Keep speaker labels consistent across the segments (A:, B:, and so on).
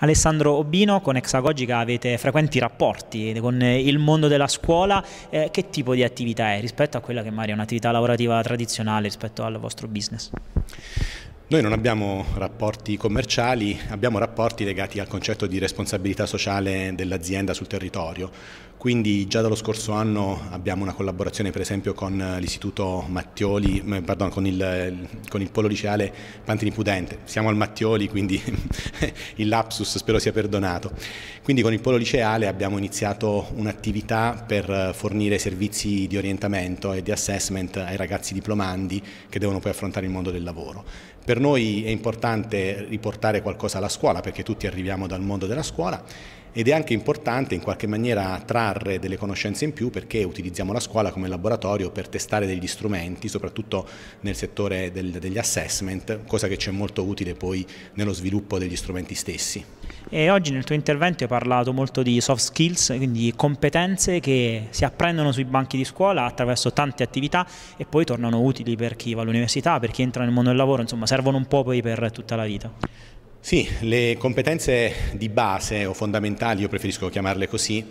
A: Alessandro Obino, con Exagogica avete frequenti rapporti con il mondo della scuola, eh, che tipo di attività è rispetto a quella che magari è un'attività lavorativa tradizionale rispetto al vostro business?
B: Noi non abbiamo rapporti commerciali, abbiamo rapporti legati al concetto di responsabilità sociale dell'azienda sul territorio, quindi già dallo scorso anno abbiamo una collaborazione per esempio con l'Istituto Mattioli, eh, pardon, con, il, con il, Polo Liceale Pantini Pudente. Siamo al Mattioli, quindi il lapsus spero sia perdonato. Quindi con il Polo Liceale abbiamo iniziato un'attività per fornire servizi di orientamento e di assessment ai ragazzi diplomandi che devono poi affrontare il mondo del lavoro. Per noi è importante riportare qualcosa alla scuola perché tutti arriviamo dal mondo della scuola ed è anche importante in qualche maniera trarre delle conoscenze in più perché utilizziamo la scuola come laboratorio per testare degli strumenti, soprattutto nel settore del, degli assessment, cosa che ci è molto utile poi nello sviluppo degli strumenti stessi. E oggi nel tuo intervento
A: hai parlato molto di soft skills, quindi competenze che si apprendono sui banchi di scuola attraverso tante attività e poi tornano utili per chi va all'università, per chi entra nel mondo del lavoro, insomma
B: servono un po' poi per tutta la vita. Sì, le competenze di base o fondamentali, io preferisco chiamarle così,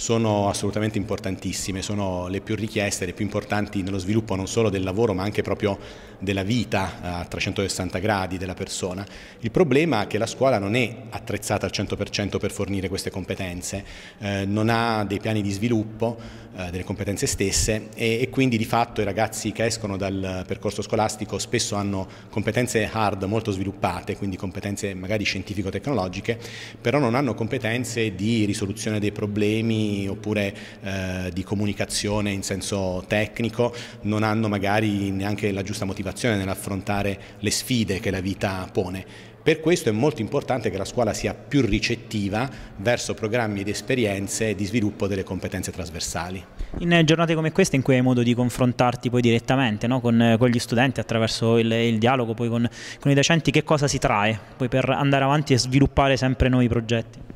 B: sono assolutamente importantissime, sono le più richieste, le più importanti nello sviluppo non solo del lavoro ma anche proprio della vita a 360 gradi della persona. Il problema è che la scuola non è attrezzata al 100% per fornire queste competenze, eh, non ha dei piani di sviluppo eh, delle competenze stesse e, e quindi di fatto i ragazzi che escono dal percorso scolastico spesso hanno competenze hard molto sviluppate, quindi competenze magari scientifico-tecnologiche, però non hanno competenze di risoluzione dei problemi, oppure eh, di comunicazione in senso tecnico non hanno magari neanche la giusta motivazione nell'affrontare le sfide che la vita pone. Per questo è molto importante che la scuola sia più ricettiva verso programmi ed esperienze di sviluppo delle competenze trasversali.
A: In giornate come queste in cui hai modo di confrontarti poi direttamente no? con, con, gli studenti attraverso il, il dialogo, poi con, con i docenti, che cosa si trae poi per andare avanti e sviluppare sempre nuovi progetti?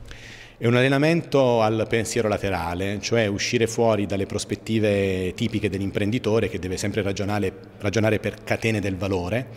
B: È un allenamento al pensiero laterale, cioè uscire fuori dalle prospettive tipiche dell'imprenditore che deve sempre ragionare, ragionare per catene del valore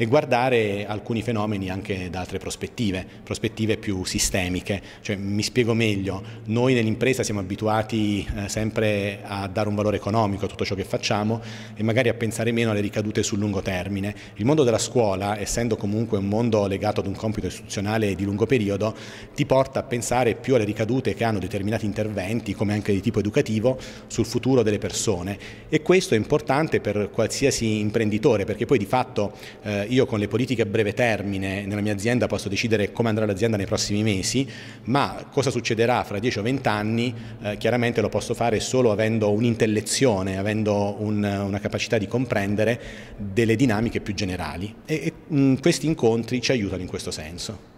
B: e guardare alcuni fenomeni anche da altre prospettive, prospettive più sistemiche. Cioè, mi spiego meglio, noi nell'impresa siamo abituati eh, sempre a dare un valore economico a tutto ciò che facciamo e magari a pensare meno alle ricadute sul lungo termine. Il mondo della scuola, essendo comunque un mondo legato ad un compito istituzionale di lungo periodo, ti porta a pensare più alle ricadute che hanno determinati interventi, come anche di tipo educativo, sul futuro delle persone. E questo è importante per qualsiasi imprenditore, perché poi di fatto eh, io con le politiche a breve termine nella mia azienda posso decidere come andrà l'azienda nei prossimi mesi, ma cosa succederà fra 10 o 20 anni eh, chiaramente lo posso fare solo avendo un'intellezione, avendo un, una capacità di comprendere delle dinamiche più generali e, e mh, questi incontri ci aiutano in questo senso.